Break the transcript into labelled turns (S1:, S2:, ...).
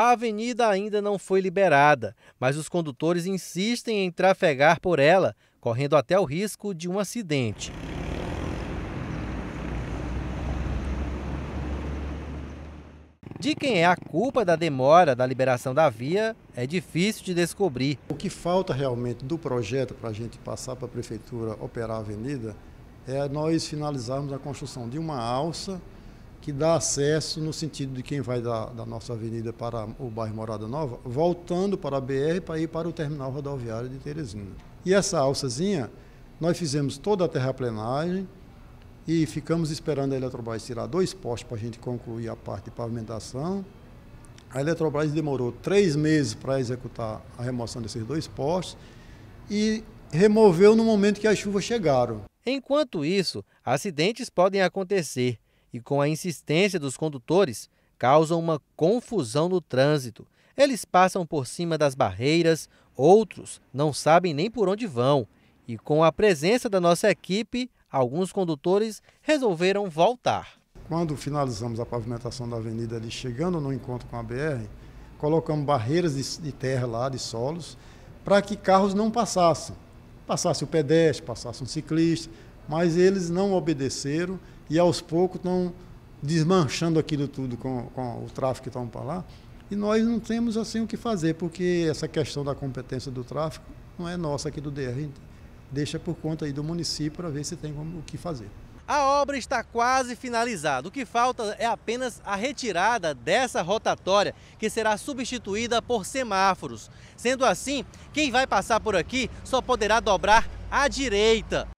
S1: A avenida ainda não foi liberada, mas os condutores insistem em trafegar por ela, correndo até o risco de um acidente. De quem é a culpa da
S2: demora da liberação da via é difícil de descobrir. O que falta realmente do projeto para a gente passar para a prefeitura operar a avenida é nós finalizarmos a construção de uma alça que dá acesso no sentido de quem vai da, da nossa avenida para o bairro Morada Nova, voltando para a BR para ir para o terminal rodoviário de Teresina. E essa alçazinha, nós fizemos toda a terraplenagem e ficamos esperando a Eletrobras tirar dois postes para a gente concluir a parte de pavimentação. A Eletrobras demorou três meses para executar a remoção desses dois postes e removeu no momento que as chuvas chegaram. Enquanto isso, acidentes
S1: podem acontecer e com a insistência dos condutores, causam uma confusão no trânsito. Eles passam por cima das barreiras, outros não sabem nem por onde vão. E com a presença da nossa equipe, alguns condutores
S2: resolveram voltar. Quando finalizamos a pavimentação da avenida ali, chegando no encontro com a BR, colocamos barreiras de terra lá, de solos, para que carros não passassem. Passasse o pedestre, passasse um ciclista, mas eles não obedeceram e aos poucos estão desmanchando aquilo tudo com, com o tráfico que estão para lá. E nós não temos assim o que fazer, porque essa questão da competência do tráfico não é nossa aqui do DR. A gente deixa por conta aí do município para ver se tem como, o que fazer.
S1: A obra está quase finalizada. O que falta é apenas a retirada dessa rotatória, que será substituída por semáforos. Sendo assim, quem vai passar por aqui só poderá dobrar à direita.